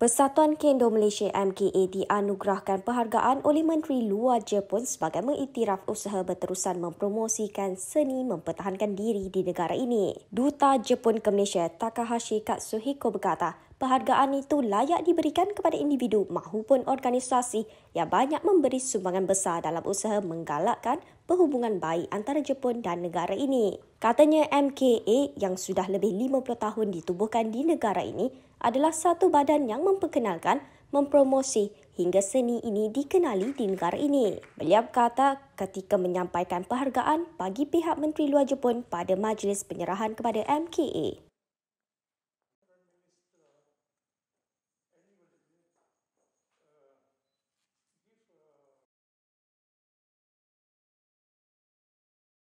Persatuan Kendo Malaysia MKA dianugerahkan penghargaan oleh Menteri Luar Jepun sebagai mengiktiraf usaha berterusan mempromosikan seni mempertahankan diri di negara ini. Duta Jepun ke Malaysia Takahashi Katsuhiko berkata, Perhargaan itu layak diberikan kepada individu maupun organisasi yang banyak memberi sumbangan besar dalam usaha menggalakkan perhubungan baik antara Jepun dan negara ini. Katanya MKA yang sudah lebih 50 tahun ditubuhkan di negara ini adalah satu badan yang memperkenalkan, mempromosi hingga seni ini dikenali di negara ini. Beliau kata ketika menyampaikan perhargaan bagi pihak Menteri Luar Jepun pada majlis penyerahan kepada MKA.